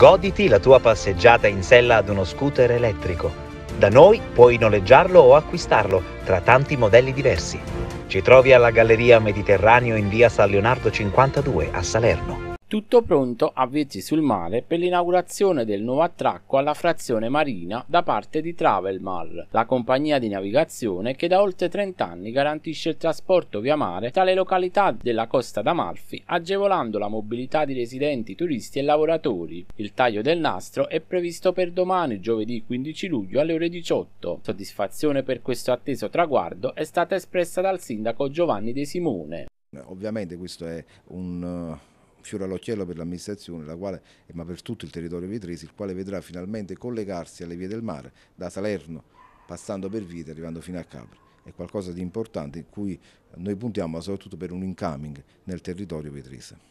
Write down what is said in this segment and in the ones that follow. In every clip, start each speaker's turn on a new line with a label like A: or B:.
A: Goditi la tua passeggiata in sella ad uno scooter elettrico. Da noi puoi noleggiarlo o acquistarlo tra tanti modelli diversi. Ci trovi alla Galleria Mediterraneo in via San Leonardo 52 a Salerno. Tutto pronto a Viaggi sul Mare per
B: l'inaugurazione del nuovo attracco alla frazione marina da parte di Travelmar, la compagnia di navigazione che da oltre 30 anni garantisce il trasporto via mare tra le località della costa d'Amalfi, agevolando la mobilità di residenti, turisti e lavoratori. Il taglio del nastro è previsto per domani, giovedì 15 luglio alle ore 18. Soddisfazione per questo atteso traguardo è stata espressa dal sindaco Giovanni De Simone.
C: Ovviamente questo è un fiore all'occhiello per l'amministrazione, la quale, ma per tutto il territorio vetrese, il quale vedrà finalmente collegarsi alle vie del mare da Salerno, passando per Vite, arrivando fino a Capri. È qualcosa di importante in cui noi puntiamo, ma soprattutto per un incoming nel territorio vetrese.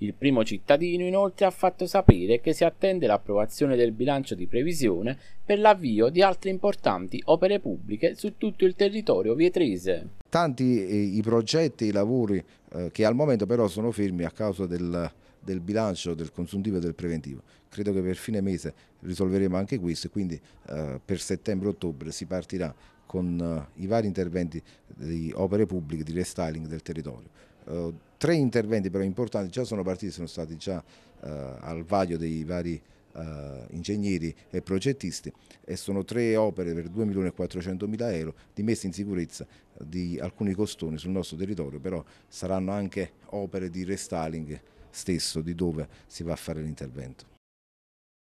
B: Il primo cittadino inoltre ha fatto sapere che si attende l'approvazione del bilancio di previsione per l'avvio di altre importanti opere pubbliche su tutto il territorio vietrese.
C: Tanti eh, i progetti i lavori eh, che al momento però sono fermi a causa del, del bilancio, del consuntivo e del preventivo. Credo che per fine mese risolveremo anche questo e quindi eh, per settembre-ottobre si partirà con eh, i vari interventi di opere pubbliche, di restyling del territorio. Eh, tre interventi però importanti già sono partiti, sono stati già eh, al vaglio dei vari eh, ingegneri e progettisti e sono tre opere per 2.400.000 euro di messa in sicurezza di alcuni costoni sul nostro territorio, però saranno anche opere di restyling stesso di dove si va a fare l'intervento.